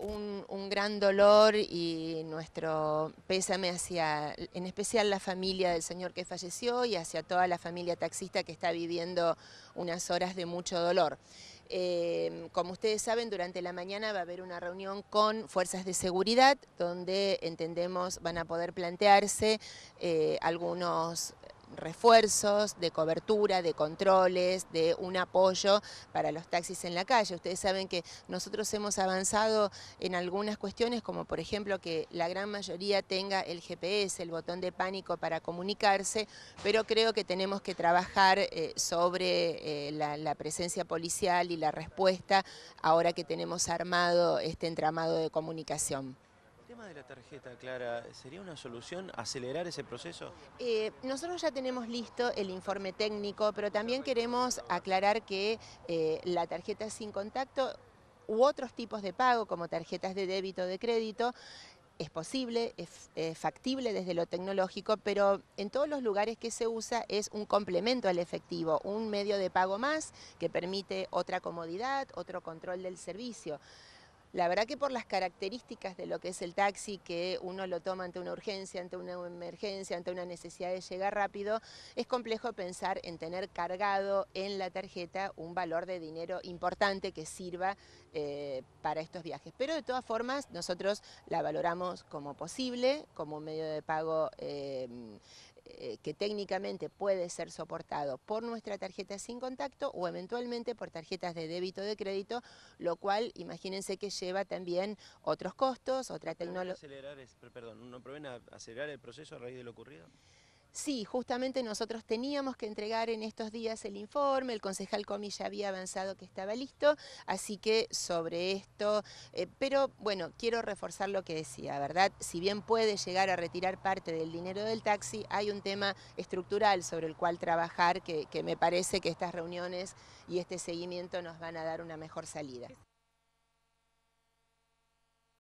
un, gran dolor y nuestro pésame hacia, en especial la familia del señor que falleció y hacia toda la familia taxista que está viviendo unas horas de mucho dolor. Eh, como ustedes saben, durante la mañana va a haber una reunión con fuerzas de seguridad donde entendemos van a poder plantearse eh, algunos refuerzos de cobertura, de controles, de un apoyo para los taxis en la calle. Ustedes saben que nosotros hemos avanzado en algunas cuestiones, como por ejemplo que la gran mayoría tenga el GPS, el botón de pánico para comunicarse, pero creo que tenemos que trabajar eh, sobre eh, la presencia policial y la respuesta ahora que tenemos armado este entramado de comunicación tema de la tarjeta, Clara, ¿sería una solución acelerar ese proceso? Eh, nosotros ya tenemos listo el informe técnico, pero también queremos aclarar que eh, la tarjeta sin contacto u otros tipos de pago como tarjetas de débito o de crédito es posible, es, factible desde lo tecnológico, pero en todos los lugares que se usa es un complemento al efectivo, un medio de pago más que permite otra comodidad, otro control del servicio. La verdad que por las características de lo que es el taxi, que uno lo toma ante una urgencia, ante una emergencia, ante una necesidad de llegar rápido, es complejo pensar en tener cargado en la tarjeta un valor de dinero importante que sirva eh, para estos viajes. Pero de todas formas, nosotros la valoramos como posible, como un medio de pago eh, eh, que técnicamente puede ser soportado por nuestra tarjeta sin contacto o eventualmente por tarjetas de débito de crédito, lo cual imagínense que lleva también otros costos, otra tecnología. ¿No acelerar el proceso a raíz de lo ocurrido? Sí, justamente nosotros teníamos que entregar en estos días el informe, el concejal ya había avanzado que estaba listo, así que sobre esto, eh, pero bueno, quiero reforzar lo que decía, ¿verdad? Si bien puede llegar a retirar parte del dinero del taxi, hay un tema estructural sobre el cual trabajar que me parece que estas reuniones y este seguimiento nos van a dar una mejor salida.